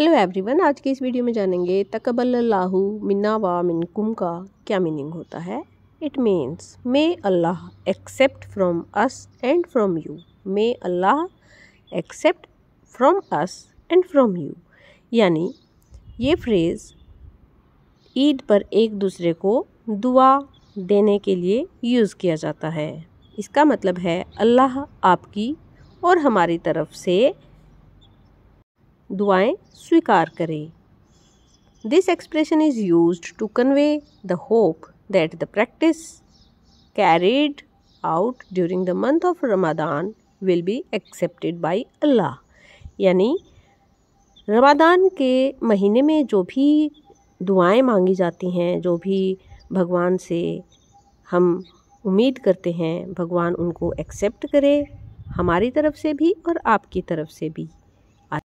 hello everyone आज के इस वीडियो में जानेंगे तकबल लाहू मिन्ना व मिनकुम का क्या मीनिंग होता है it means may Allah accept from us and from you may Allah accept from us and from you यानी ये फ्रेज़ ईद पर एक दूसरे को दुआ देने के लिए यूज़ किया जाता है इसका मतलब है अल्लाह आपकी और हमारी तरफ से दुआएं स्वीकार करें this expression is use to convey the hope that the practice carried out during the month of Ramadan will be accepted by Allah यानी रमादान के महीने में जो भी दुआएं मांगी जाती हैं जो भी भगवान से हम उम्मीद करते हैं भगवान उनको एक्सेप्ट करे हमारी तरफ से भी और आपकी तरफ से भी